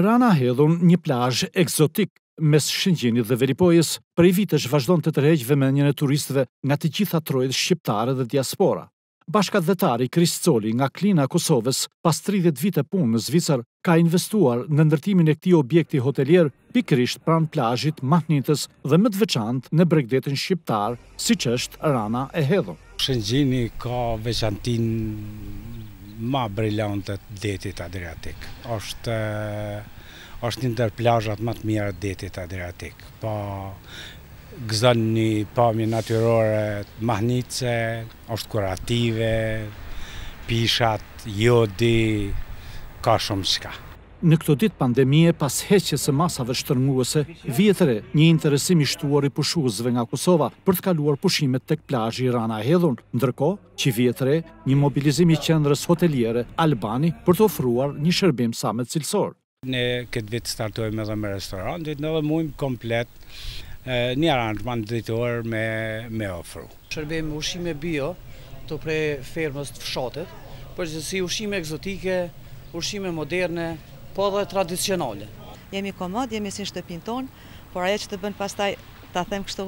rana hedhun një plajsh egzotik mes shëngjinit dhe veripojës, prej vitesh vazhdon të tërhejgjë vëmenjën e turistëve nga të gjitha trojët shqiptare dhe diaspora. Bashkat dhetari Kris Coli nga Klina Kosovës, pas 30 vite punë në Zvicar, ka investuar në ndërtimin e këti objekti hotelier pikrisht pran plazhit, Mahnitës dhe më të veçant në bregdetin shqiptar, si që është rana e Hedhun. Shëngjini ka veçantin ma brillantët detit Adriatik. Oshtë është një eh, ndër plajat më të mirë detit Adriatik. Po, gëzën një pamje natyrore, mahnice, është kurative, pishat, jodi, ka shumë shka. Në këto ditë pandemie, pas heqje se masave shtërnguese, vjetëre një interesim i shtuar i pushuzve nga Kosova për të kaluar pushimet të këplajsh i rana hedhun, ndërko që vjetëre një mobilizim i qendrës hoteliere Albani për të ofruar një shërbim sa me cilësor. Ne këtë vitë startojmë edhe me restorantit, në dhe mujmë komplet një aranjman dhejtuar me ofru. Shërbim me ushime bio të prej fermës të fshatet, për që si ushime egzotike, ushime moderne, po dhe tradicionale. Jemi komod, jemi si shtëpin ton, por aje që të bënë pastaj, ta them kështu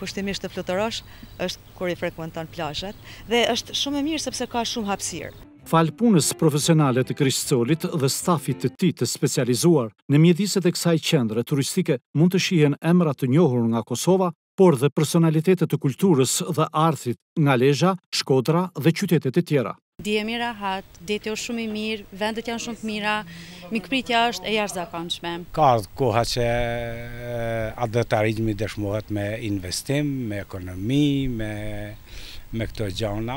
kushtimisht të flutërosh, është kur i frekuenton plashet, dhe është shumë e mirë sepse ka shumë hapsirë. Falë punës profesionalet të kristësolit dhe stafit të ti të specializuar, në mjediset e kësaj qendre turistike mund të shihen emrat të njohur nga Kosova, por dhe personalitetet të kulturës dhe artit nga Leja, Shkodra dhe qytetet e tjera mira rahat, deti është jo shumë i mirë, vendet janë shumë të mira, mikëpritja është e jashtë zakonçme. Ka koha që mi dëshmohet me investim, me ekonomi, me, me këto gjona,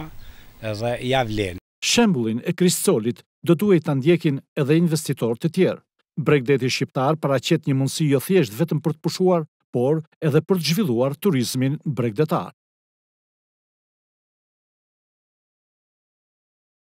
edhe javlen. Shembulin e kristësolit do duhet të ndjekin edhe investitor të tjerë. Bregdeti Shqiptar para qëtë një mundësi jo thjesht vetëm për të pushuar, por edhe për të zhvilluar turizmin bregdetar.